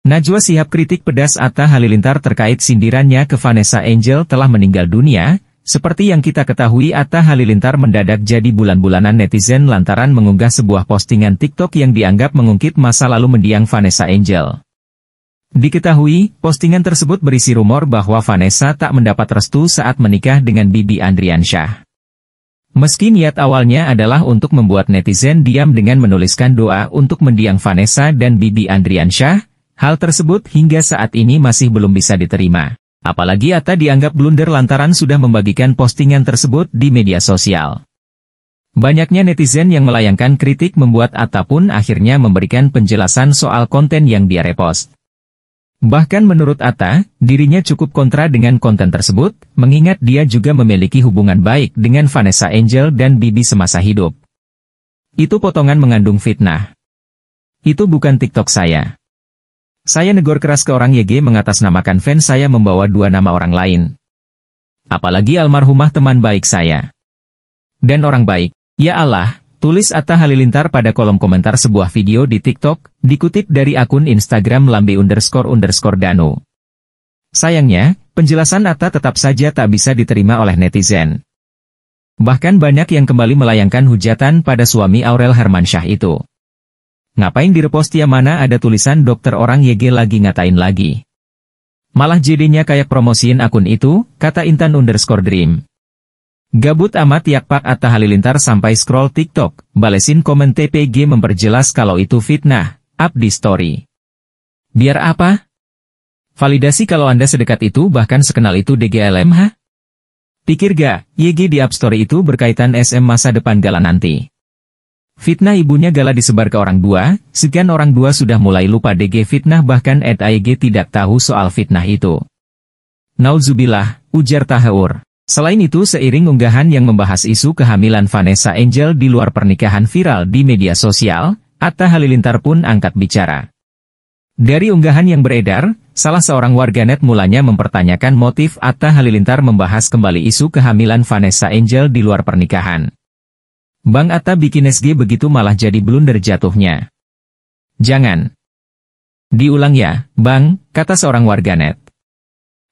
Najwa siap kritik pedas Atta Halilintar terkait sindirannya ke Vanessa Angel telah meninggal dunia, seperti yang kita ketahui Atta Halilintar mendadak jadi bulan-bulanan netizen lantaran mengunggah sebuah postingan TikTok yang dianggap mengungkit masa lalu mendiang Vanessa Angel. Diketahui, postingan tersebut berisi rumor bahwa Vanessa tak mendapat restu saat menikah dengan Bibi Andriansyah. Meski niat awalnya adalah untuk membuat netizen diam dengan menuliskan doa untuk mendiang Vanessa dan Bibi Andriansyah, Hal tersebut hingga saat ini masih belum bisa diterima. Apalagi Atta dianggap blunder lantaran sudah membagikan postingan tersebut di media sosial. Banyaknya netizen yang melayangkan kritik membuat Atta pun akhirnya memberikan penjelasan soal konten yang dia repost. Bahkan menurut Atta, dirinya cukup kontra dengan konten tersebut, mengingat dia juga memiliki hubungan baik dengan Vanessa Angel dan Bibi semasa hidup. Itu potongan mengandung fitnah. Itu bukan TikTok saya. Saya negor keras ke orang YG mengatasnamakan fans saya membawa dua nama orang lain. Apalagi almarhumah teman baik saya. Dan orang baik, ya Allah, tulis Atta Halilintar pada kolom komentar sebuah video di TikTok, dikutip dari akun Instagram lambe underscore underscore Danu. Sayangnya, penjelasan Atta tetap saja tak bisa diterima oleh netizen. Bahkan banyak yang kembali melayangkan hujatan pada suami Aurel Hermansyah itu. Ngapain di ya mana ada tulisan dokter orang YG lagi ngatain lagi. Malah jadinya kayak promosiin akun itu, kata Intan underscore dream. Gabut amat yak Pak Atta Halilintar sampai scroll TikTok, balesin komen TPG memperjelas kalau itu fitnah, up di story. Biar apa? Validasi kalau Anda sedekat itu bahkan sekenal itu DGLM ha? Pikir gak, YG di App Store itu berkaitan SM masa depan gala nanti. Fitnah ibunya gala disebar ke orang dua, sekian orang dua sudah mulai lupa DG fitnah bahkan Ed AEG tidak tahu soal fitnah itu. Nauzubillah, ujar Tahaur. Selain itu seiring unggahan yang membahas isu kehamilan Vanessa Angel di luar pernikahan viral di media sosial, Atta Halilintar pun angkat bicara. Dari unggahan yang beredar, salah seorang warganet mulanya mempertanyakan motif Atta Halilintar membahas kembali isu kehamilan Vanessa Angel di luar pernikahan. Bang Atta bikin SG begitu malah jadi blunder jatuhnya. Jangan. Diulang ya, Bang, kata seorang warganet.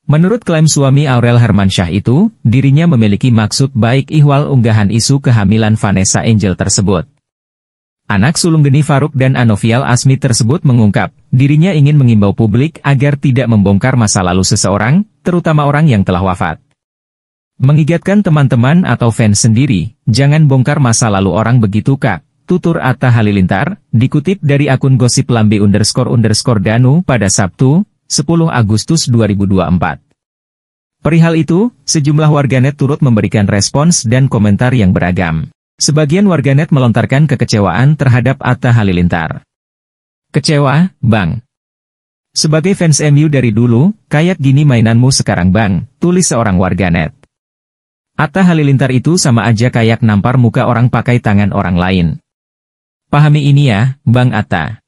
Menurut klaim suami Aurel Hermansyah itu, dirinya memiliki maksud baik ihwal unggahan isu kehamilan Vanessa Angel tersebut. Anak sulung Geni Faruk dan Anovial Asmi tersebut mengungkap, dirinya ingin mengimbau publik agar tidak membongkar masa lalu seseorang, terutama orang yang telah wafat. Mengigatkan teman-teman atau fans sendiri, jangan bongkar masa lalu orang begitu kak. Tutur Atta Halilintar, dikutip dari akun gosip lambe underscore underscore danu pada Sabtu, 10 Agustus 2024. Perihal itu, sejumlah warganet turut memberikan respons dan komentar yang beragam. Sebagian warganet melontarkan kekecewaan terhadap Atta Halilintar. Kecewa, Bang. Sebagai fans MU dari dulu, kayak gini mainanmu sekarang Bang, tulis seorang warganet. Atta Halilintar itu sama aja kayak nampar muka orang pakai tangan orang lain. Pahami ini ya, Bang Atta.